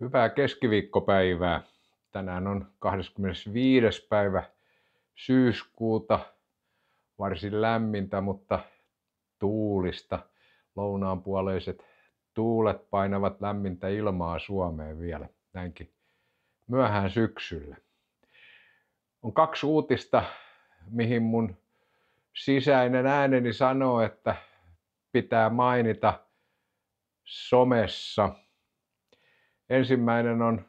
Hyvää keskiviikkopäivää. Tänään on 25. päivä syyskuuta. Varsin lämmintä, mutta tuulista. Lounaanpuoleiset tuulet painavat lämmintä ilmaa Suomeen vielä näinkin myöhään syksyllä. On kaksi uutista, mihin mun sisäinen ääneni sanoo, että pitää mainita somessa – Ensimmäinen on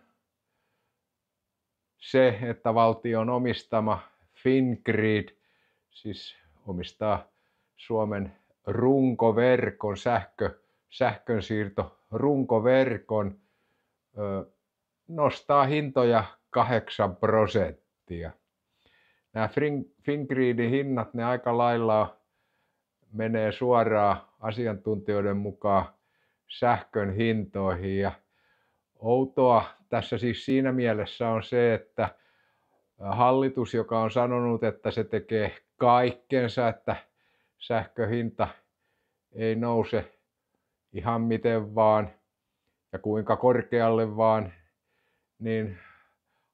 se, että valtion omistama Fingrid, siis omistaa Suomen runkoverkon, sähkö, sähkönsiirto runkoverkon, nostaa hintoja 8 prosenttia. Nämä Fingridin hinnat, ne aika lailla menee suoraan asiantuntijoiden mukaan sähkön hintoihin ja outoa tässä siis siinä mielessä on se, että hallitus, joka on sanonut, että se tekee kaikkensa, että sähköhinta ei nouse ihan miten vaan ja kuinka korkealle vaan, niin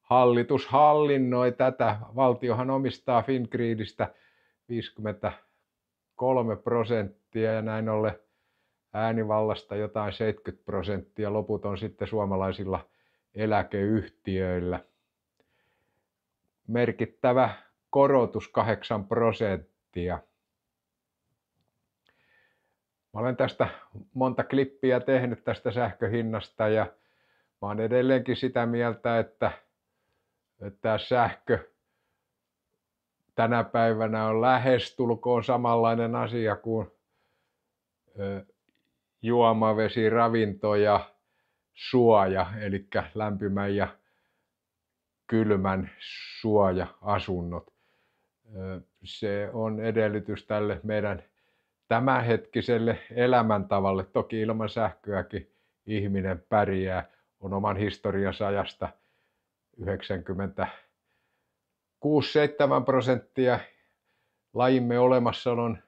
hallitus hallinnoi tätä. Valtiohan omistaa Fingridistä 53 prosenttia ja näin ollen äänivallasta jotain 70 prosenttia, loput on sitten suomalaisilla eläkeyhtiöillä. Merkittävä korotus 8 prosenttia. Mä olen tästä monta klippiä tehnyt tästä sähköhinnasta ja mä olen edelleenkin sitä mieltä, että tämä sähkö tänä päivänä on lähestulkoon samanlainen asia kuin juomavesi, ravinto ja suoja, eli lämpimän ja kylmän suoja-asunnot. Se on edellytys tälle meidän tämänhetkiselle elämäntavalle. Toki ilman sähköäkin ihminen pärjää, on oman historiansa ajasta 96-7 prosenttia lajimme olemassaolon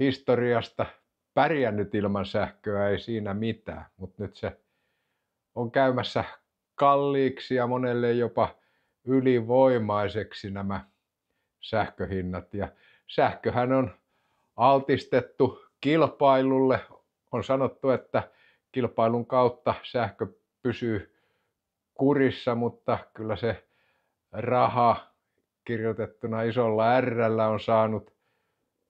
historiasta pärjännyt ilman sähköä, ei siinä mitään, mutta nyt se on käymässä kalliiksi ja monelle jopa ylivoimaiseksi nämä sähköhinnat. Ja sähköhän on altistettu kilpailulle. On sanottu, että kilpailun kautta sähkö pysyy kurissa, mutta kyllä se raha kirjoitettuna isolla R on saanut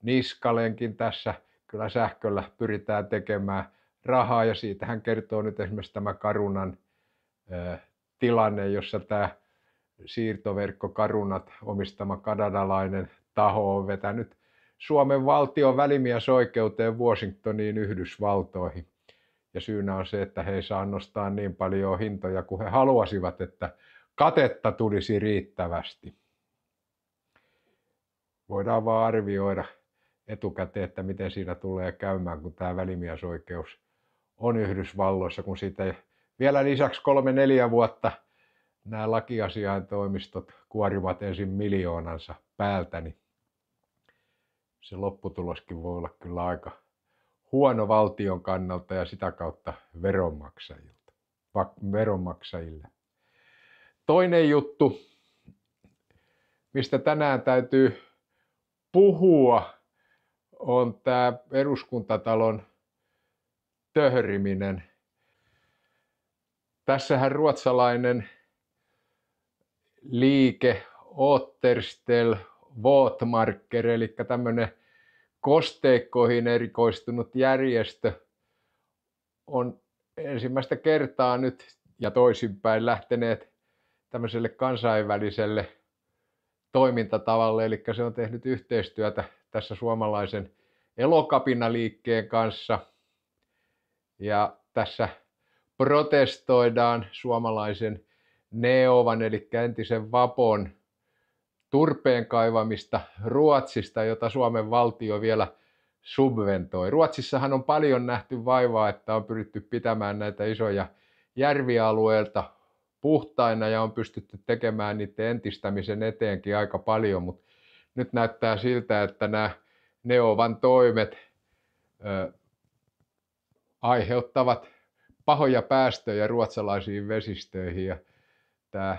niskalenkin tässä kyllä sähköllä pyritään tekemään rahaa ja siitähän kertoo nyt esimerkiksi tämä Karunan tilanne, jossa tämä siirtoverkko Karunat omistama kanadalainen taho on vetänyt Suomen valtion välimiesoikeuteen Washingtoniin Yhdysvaltoihin. Ja syynä on se, että he ei saa nostaa niin paljon hintoja kuin he haluaisivat, että katetta tulisi riittävästi. Voidaan vaan arvioida, etukäteen, että miten siinä tulee käymään, kun tämä välimiesoikeus on Yhdysvalloissa, kun siitä vielä lisäksi kolme neljä vuotta nämä lakiasiaintoimistot kuorivat ensin miljoonansa päältä, niin se lopputuloskin voi olla kyllä aika huono valtion kannalta ja sitä kautta veronmaksajilta, veronmaksajille. Toinen juttu, mistä tänään täytyy puhua, on tämä eduskuntatalon töhriminen. Tässähän ruotsalainen liike Otterstel Votmarker, eli tämmöinen kosteikkoihin erikoistunut järjestö, on ensimmäistä kertaa nyt ja toisinpäin lähteneet tämmöiselle kansainväliselle toimintatavalle, eli se on tehnyt yhteistyötä tässä suomalaisen elokapinaliikkeen kanssa. Ja tässä protestoidaan suomalaisen Neovan, eli entisen Vapon turpeen kaivamista Ruotsista, jota Suomen valtio vielä subventoi. Ruotsissahan on paljon nähty vaivaa, että on pyritty pitämään näitä isoja järvialueelta puhtaina ja on pystytty tekemään niiden entistämisen eteenkin aika paljon, mutta nyt näyttää siltä, että nämä Neovan toimet ö, aiheuttavat pahoja päästöjä ruotsalaisiin vesistöihin ja tämä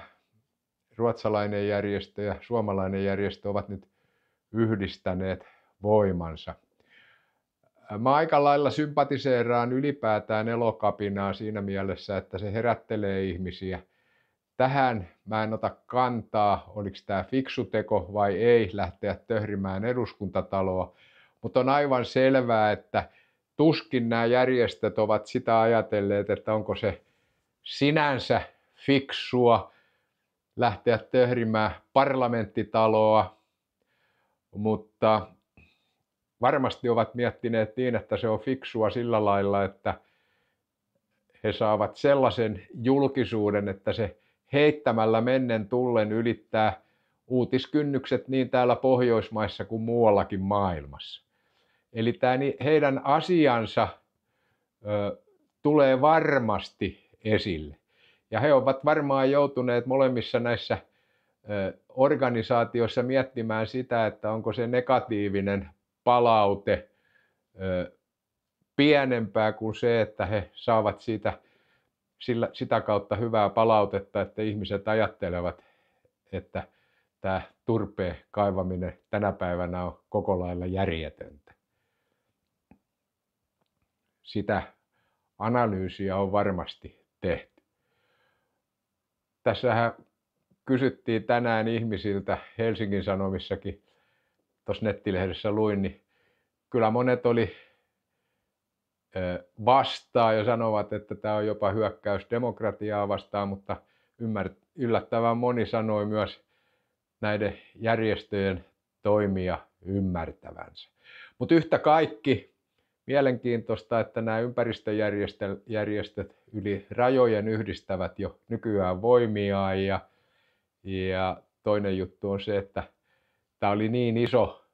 ruotsalainen järjestö ja suomalainen järjestö ovat nyt yhdistäneet voimansa. Mä aika lailla sympatiseeraan ylipäätään elokapinaa siinä mielessä, että se herättelee ihmisiä – Tähän mä en ota kantaa, oliko tämä fiksu teko vai ei lähteä töhrimään eduskuntataloa, mutta on aivan selvää, että tuskin nämä järjestöt ovat sitä ajatelleet, että onko se sinänsä fiksua lähteä töhrimään parlamenttitaloa, mutta varmasti ovat miettineet niin, että se on fiksua sillä lailla, että he saavat sellaisen julkisuuden, että se heittämällä mennen tullen ylittää uutiskynnykset niin täällä Pohjoismaissa kuin muuallakin maailmassa. Eli tämä, heidän asiansa ö, tulee varmasti esille. Ja he ovat varmaan joutuneet molemmissa näissä ö, organisaatioissa miettimään sitä, että onko se negatiivinen palaute ö, pienempää kuin se, että he saavat siitä – sillä, sitä kautta hyvää palautetta, että ihmiset ajattelevat, että tämä turpeen kaivaminen tänä päivänä on koko lailla järjetöntä. Sitä analyysiä on varmasti tehty. Tässähän kysyttiin tänään ihmisiltä Helsingin Sanomissakin, tuossa nettilehdessä luin, niin kyllä monet oli vastaan ja sanovat, että tämä on jopa hyökkäys demokratiaa vastaan, mutta yllättävän moni sanoi myös näiden järjestöjen toimia ymmärtävänsä. Mutta yhtä kaikki mielenkiintoista, että nämä ympäristöjärjestöt yli rajojen yhdistävät jo nykyään voimiaan ja, ja toinen juttu on se, että tämä oli niin iso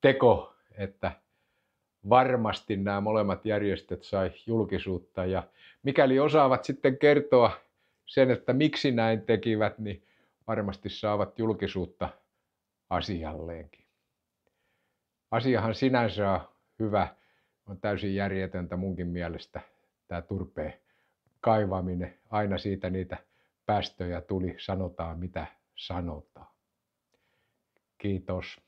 teko, että varmasti nämä molemmat järjestöt sai julkisuutta ja mikäli osaavat sitten kertoa sen, että miksi näin tekivät, niin varmasti saavat julkisuutta asialleenkin. Asiahan sinänsä on hyvä, on täysin järjetöntä munkin mielestä tämä turpeen kaivaminen. Aina siitä niitä päästöjä tuli, sanotaan mitä sanotaan. Kiitos.